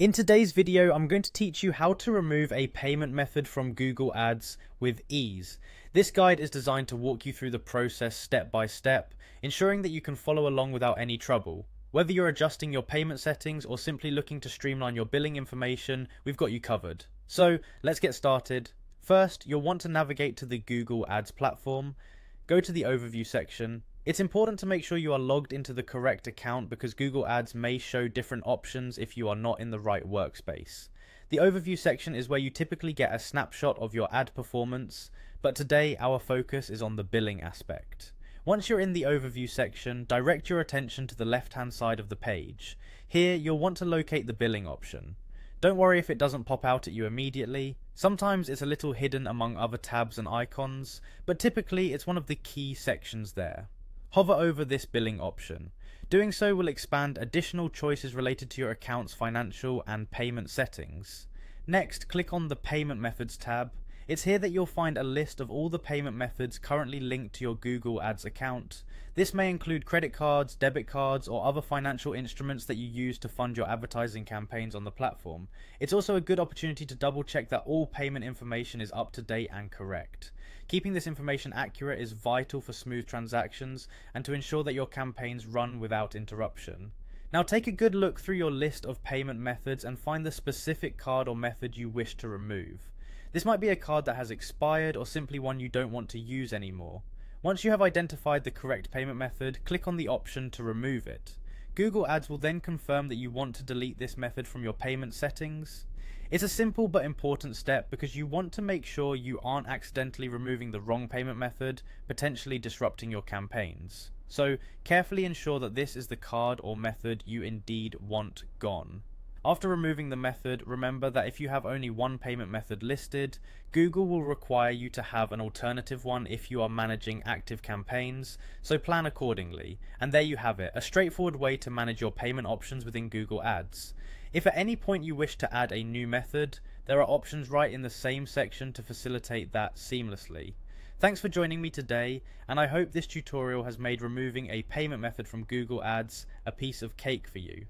In today's video, I'm going to teach you how to remove a payment method from Google Ads with ease. This guide is designed to walk you through the process step by step, ensuring that you can follow along without any trouble. Whether you're adjusting your payment settings or simply looking to streamline your billing information, we've got you covered. So let's get started. First, you'll want to navigate to the Google Ads platform. Go to the overview section. It's important to make sure you are logged into the correct account because Google Ads may show different options if you are not in the right workspace. The overview section is where you typically get a snapshot of your ad performance, but today our focus is on the billing aspect. Once you're in the overview section, direct your attention to the left hand side of the page. Here, you'll want to locate the billing option. Don't worry if it doesn't pop out at you immediately, sometimes it's a little hidden among other tabs and icons, but typically it's one of the key sections there. Hover over this billing option. Doing so will expand additional choices related to your account's financial and payment settings. Next, click on the Payment Methods tab, it's here that you'll find a list of all the payment methods currently linked to your Google Ads account. This may include credit cards, debit cards, or other financial instruments that you use to fund your advertising campaigns on the platform. It's also a good opportunity to double check that all payment information is up to date and correct. Keeping this information accurate is vital for smooth transactions and to ensure that your campaigns run without interruption. Now take a good look through your list of payment methods and find the specific card or method you wish to remove. This might be a card that has expired or simply one you don't want to use anymore. Once you have identified the correct payment method, click on the option to remove it. Google Ads will then confirm that you want to delete this method from your payment settings. It's a simple but important step because you want to make sure you aren't accidentally removing the wrong payment method, potentially disrupting your campaigns. So carefully ensure that this is the card or method you indeed want gone. After removing the method, remember that if you have only one payment method listed, Google will require you to have an alternative one if you are managing active campaigns, so plan accordingly. And there you have it, a straightforward way to manage your payment options within Google Ads. If at any point you wish to add a new method, there are options right in the same section to facilitate that seamlessly. Thanks for joining me today, and I hope this tutorial has made removing a payment method from Google Ads a piece of cake for you.